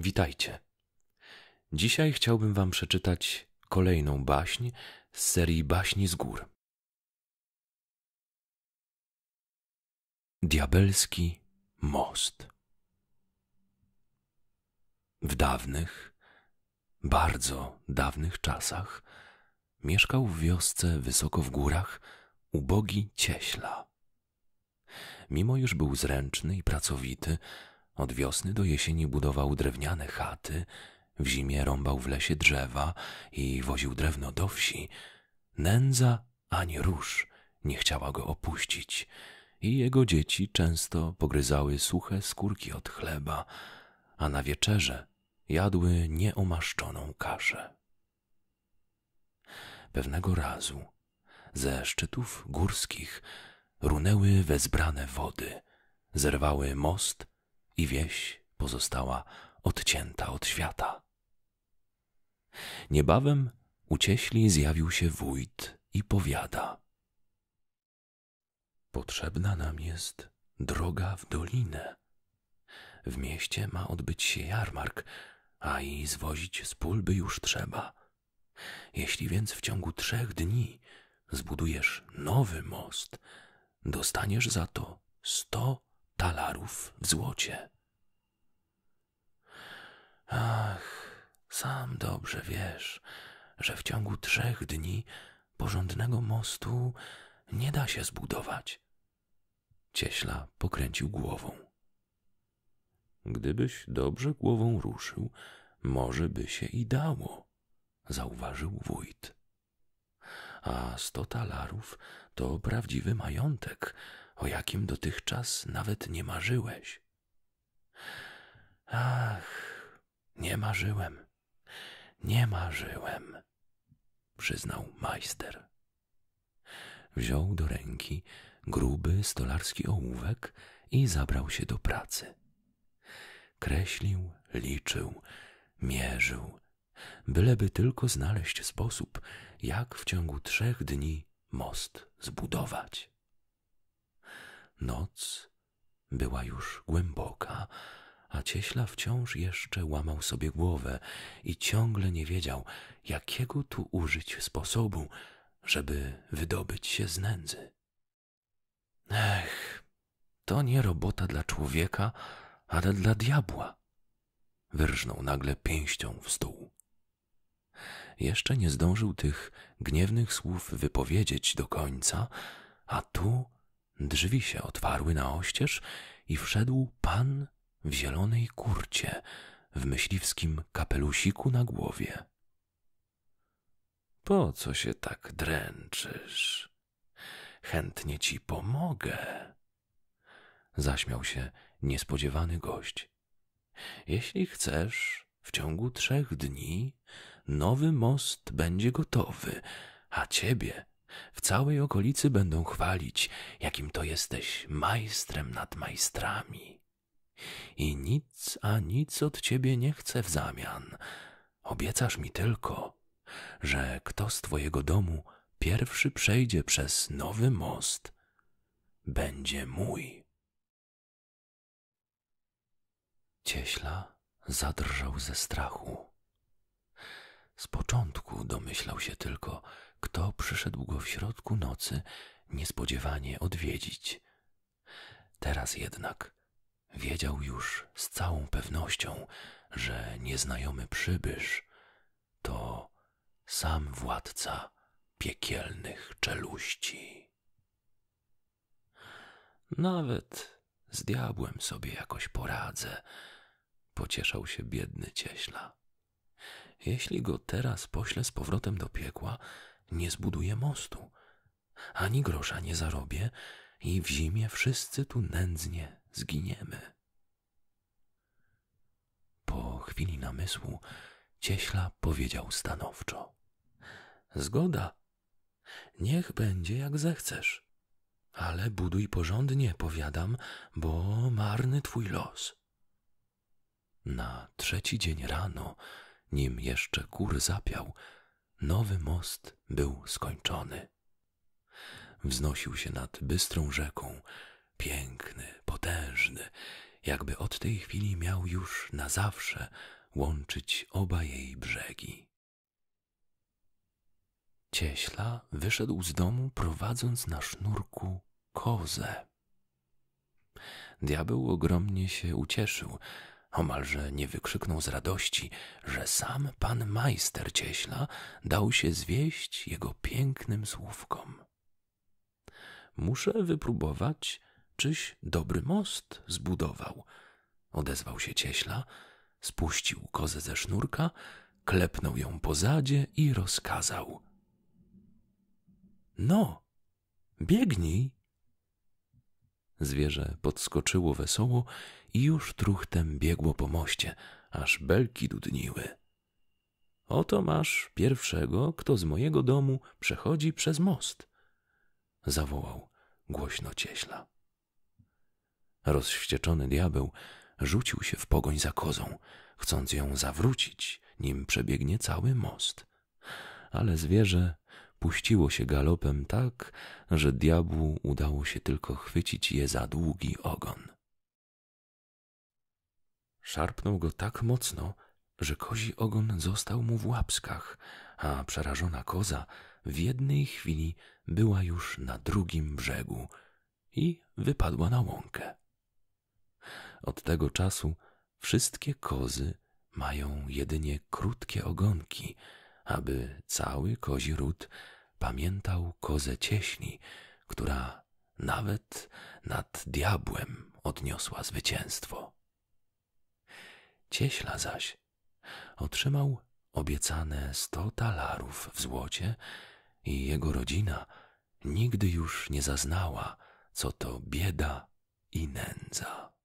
Witajcie. Dzisiaj chciałbym Wam przeczytać kolejną baśń z serii Baśni z Gór. Diabelski most. W dawnych, bardzo dawnych czasach mieszkał w wiosce wysoko w górach ubogi cieśla. Mimo już był zręczny i pracowity, od wiosny do jesieni budował drewniane chaty, w zimie rąbał w lesie drzewa i woził drewno do wsi. Nędza ani róż nie chciała go opuścić i jego dzieci często pogryzały suche skórki od chleba, a na wieczerze jadły nieomaszczoną kaszę. Pewnego razu ze szczytów górskich runęły wezbrane wody, zerwały most i wieś pozostała odcięta od świata. Niebawem ucieśli zjawił się wójt i powiada: Potrzebna nam jest droga w dolinę. W mieście ma odbyć się jarmark, a i zwozić z pulby już trzeba. Jeśli więc w ciągu trzech dni zbudujesz nowy most, dostaniesz za to sto talarów w złocie. Ach, sam dobrze wiesz, że w ciągu trzech dni porządnego mostu nie da się zbudować. Cieśla pokręcił głową. Gdybyś dobrze głową ruszył, może by się i dało, zauważył wójt. A sto talarów to prawdziwy majątek, o jakim dotychczas nawet nie marzyłeś. Ach, nie marzyłem, nie marzyłem, przyznał majster. Wziął do ręki gruby stolarski ołówek i zabrał się do pracy. Kreślił, liczył, mierzył, byleby tylko znaleźć sposób, jak w ciągu trzech dni most zbudować. Noc była już głęboka, a cieśla wciąż jeszcze łamał sobie głowę i ciągle nie wiedział, jakiego tu użyć sposobu, żeby wydobyć się z nędzy. Ech, to nie robota dla człowieka, ale dla diabła. Wyrżnął nagle pięścią w stół. Jeszcze nie zdążył tych gniewnych słów wypowiedzieć do końca, a tu Drzwi się otwarły na oścież i wszedł pan w zielonej kurcie, w myśliwskim kapelusiku na głowie. Po co się tak dręczysz? Chętnie ci pomogę. Zaśmiał się niespodziewany gość. Jeśli chcesz, w ciągu trzech dni nowy most będzie gotowy, a ciebie w całej okolicy będą chwalić, jakim to jesteś majstrem nad majstrami. I nic a nic od ciebie nie chcę w zamian. Obiecasz mi tylko, że kto z twojego domu pierwszy przejdzie przez nowy most, będzie mój. Cieśla zadrżał ze strachu. Z początku domyślał się tylko, kto przyszedł go w środku nocy niespodziewanie odwiedzić. Teraz jednak wiedział już z całą pewnością, że nieznajomy przybysz to sam władca piekielnych czeluści. Nawet z diabłem sobie jakoś poradzę, pocieszał się biedny cieśla. Jeśli go teraz pośle z powrotem do piekła, nie zbuduję mostu, ani grosza nie zarobię i w zimie wszyscy tu nędznie zginiemy. Po chwili namysłu cieśla powiedział stanowczo: Zgoda, niech będzie jak zechcesz, ale buduj porządnie, powiadam, bo marny twój los. Na trzeci dzień rano, nim jeszcze kur zapiał, Nowy most był skończony. Wznosił się nad bystrą rzeką, piękny, potężny, jakby od tej chwili miał już na zawsze łączyć oba jej brzegi. Cieśla wyszedł z domu prowadząc na sznurku kozę. Diabeł ogromnie się ucieszył, Omalże nie wykrzyknął z radości, że sam pan majster cieśla dał się zwieść jego pięknym słówkom. Muszę wypróbować, czyś dobry most zbudował, odezwał się cieśla, spuścił kozę ze sznurka, klepnął ją po zadzie i rozkazał. No, biegnij Zwierzę podskoczyło wesoło i już truchtem biegło po moście, aż belki dudniły. Oto masz pierwszego, kto z mojego domu przechodzi przez most. Zawołał głośno cieśla. Rozwścieczony diabeł rzucił się w pogoń za kozą, chcąc ją zawrócić, nim przebiegnie cały most. Ale zwierzę puściło się galopem tak, że diabłu udało się tylko chwycić je za długi ogon. Szarpnął go tak mocno, że kozi ogon został mu w łapskach, a przerażona koza w jednej chwili była już na drugim brzegu i wypadła na łąkę. Od tego czasu wszystkie kozy mają jedynie krótkie ogonki, aby cały kozi ród pamiętał kozę cieśni, która nawet nad diabłem odniosła zwycięstwo. Cieśla zaś otrzymał obiecane sto talarów w złocie i jego rodzina nigdy już nie zaznała, co to bieda i nędza.